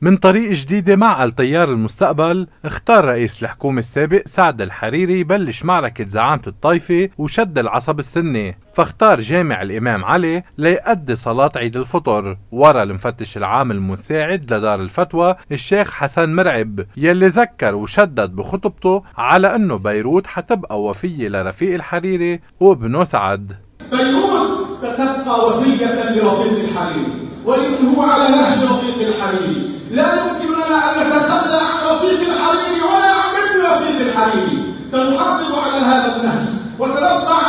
من طريق جديدة مع التيار المستقبل اختار رئيس الحكومة السابق سعد الحريري بلش معركة زعامة الطائفة وشد العصب السني فاختار جامع الإمام علي ليأدي صلاة عيد الفطر ورا المفتش العام المساعد لدار الفتوى الشيخ حسن مرعب يلي ذكر وشدد بخطبته على أنه بيروت حتبقى وفية لرفيق الحريري وابنه سعد بيروت ستبقى وفية لرفيق الحريري ولكن هو على نهج رفيق الحريري لا يمكن لنا أن نتخلى عن رفيق الحريري ولا عن ابن رفيق الحريري سنحافظ على هذا النهج وسنبقى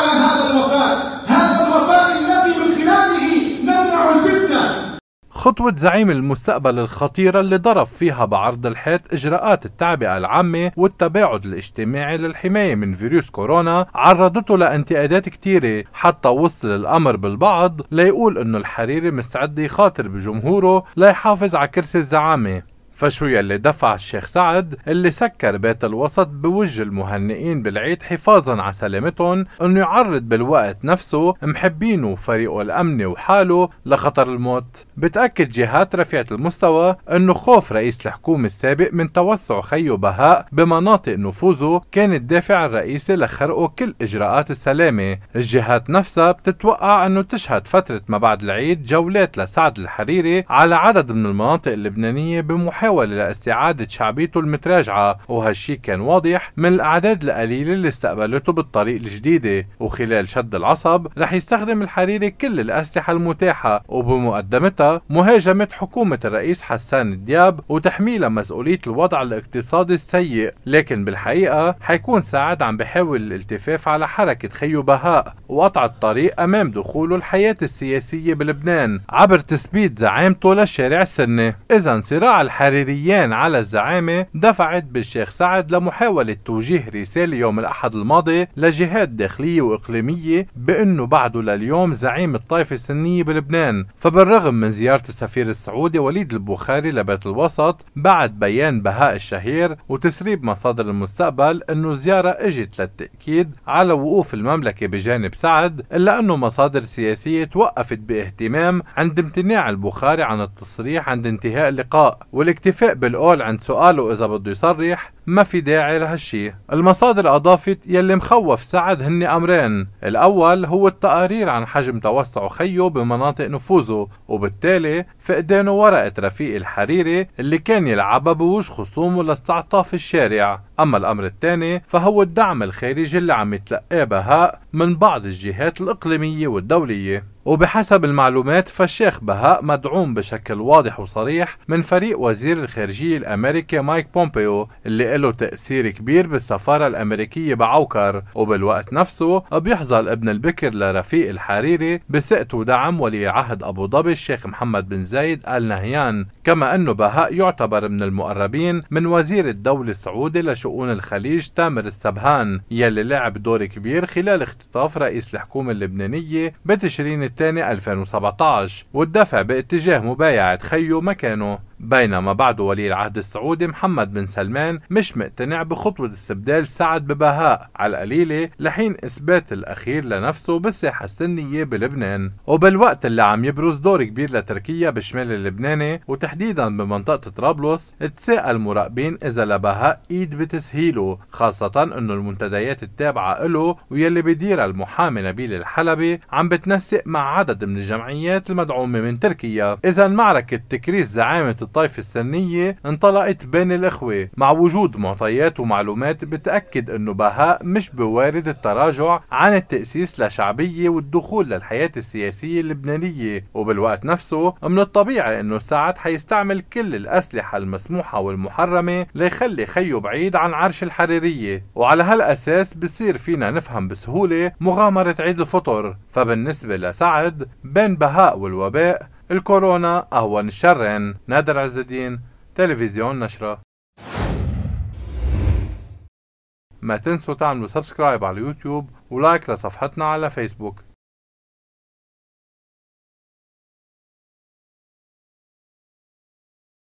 خطوة زعيم المستقبل الخطيرة اللي ضرب فيها بعرض الحيط إجراءات التعبئة العامة والتباعد الاجتماعي للحماية من فيروس كورونا عرضته لانتقادات كتيرة حتى وصل الأمر بالبعض ليقول إنه الحريري مستعد يخاطر بجمهوره ليحافظ على كرسي الزعامة فشو يلي دفع الشيخ سعد اللي سكر بيت الوسط بوجه المهنئين بالعيد حفاظا على سلامتهم انه يعرض بالوقت نفسه محبينه وفريقه الامني وحاله لخطر الموت بتأكد جهات رفيعة المستوى انه خوف رئيس الحكومة السابق من توسع خيو بهاء بمناطق نفوذه كان الدافع الرئيسي لخرقه كل اجراءات السلامة الجهات نفسها بتتوقع انه تشهد فترة ما بعد العيد جولات لسعد الحريري على عدد من المناطق اللبنانية بمحاولة محاولة لاستعادة شعبيته المتراجعة وهالشي كان واضح من الأعداد القليلة اللي استقبلته بالطريق الجديدة وخلال شد العصب رح يستخدم الحريري كل الأسلحة المتاحة وبمقدمتها مهاجمة حكومة الرئيس حسان الدياب وتحميلها مسؤولية الوضع الاقتصادي السيء لكن بالحقيقة حيكون سعد عم بحاول الالتفاف على حركة خيو بهاء وقطع الطريق أمام دخوله الحياة السياسية بلبنان عبر تثبيت زعامته للشارع السني إذا صراع الحريري التحريريان على الزعامة دفعت بالشيخ سعد لمحاولة توجيه رسالة يوم الأحد الماضي لجهات داخلية وإقليمية بأنه بعده لليوم زعيم الطائفة السنية بلبنان فبالرغم من زيارة السفير السعودي وليد البخاري لبيت الوسط بعد بيان بهاء الشهير وتسريب مصادر المستقبل أنه الزيارة إجت للتأكيد على وقوف المملكة بجانب سعد إلا أنه مصادر سياسية توقفت باهتمام عند امتناع البخاري عن التصريح عند انتهاء اللقاء والاكتفاء الاتفاق بالقول عند سؤاله إذا بده يصرح ما في داعي لهالشي المصادر أضافت يلي مخوف سعد هني أمرين الأول هو التقارير عن حجم توسع خيه بمناطق نفوذه وبالتالي فقدانه ورقة رفيق الحريري اللي كان يلعبها بوجه خصومه لاستعطاف الشارع أما الأمر الثاني فهو الدعم الخارجي اللي عم يتلقاه بهاء من بعض الجهات الإقليمية والدولية وبحسب المعلومات فالشيخ بهاء مدعوم بشكل واضح وصريح من فريق وزير الخارجية الأمريكي مايك بومبيو اللي له تأثير كبير بالسفارة الأمريكية بعوكر وبالوقت نفسه بيحظى الابن البكر لرفيق الحريري بثقة ودعم ولي عهد أبو ظبي الشيخ محمد بن زايد آل نهيان كما أنه بهاء يعتبر من المقربين من وزير الدولة السعودي لشؤون شؤون الخليج تامر السبهان يلي لعب دور كبير خلال اختطاف رئيس الحكومة اللبنانية بتشرين الثاني 2017 والدفع باتجاه مبايعة خيو مكانه بينما بعد ولي العهد السعودي محمد بن سلمان مش مقتنع بخطوة استبدال سعد ببهاء على القليلة لحين إثبات الأخير لنفسه بالساحة السنية بلبنان وبالوقت اللي عم يبرز دور كبير لتركيا بالشمال اللبناني وتحديدا بمنطقة طرابلس تساءل مراقبين إذا لبهاء إيد بتسهيله خاصة أنه المنتديات التابعة له ويلي بديرها المحامي نبيل الحلبي عم بتنسق مع عدد من الجمعيات المدعومة من تركيا إذا معركة تكريس زعامة الطائفة السنية انطلقت بين الإخوة مع وجود معطيات ومعلومات بتأكد أنه بهاء مش بوارد التراجع عن التأسيس لشعبية والدخول للحياة السياسية اللبنانية وبالوقت نفسه من الطبيعي أنه سعد حيستعمل كل الأسلحة المسموحة والمحرمة ليخلي خيه بعيد عن عرش الحريرية وعلى هالأساس بصير فينا نفهم بسهولة مغامرة عيد الفطر فبالنسبة لسعد بين بهاء والوباء الكورونا أهون الشرين نادر عز الدين تلفزيون نشرة ما تنسوا تعملوا سبسكرايب على اليوتيوب ولايك لصفحتنا على فيسبوك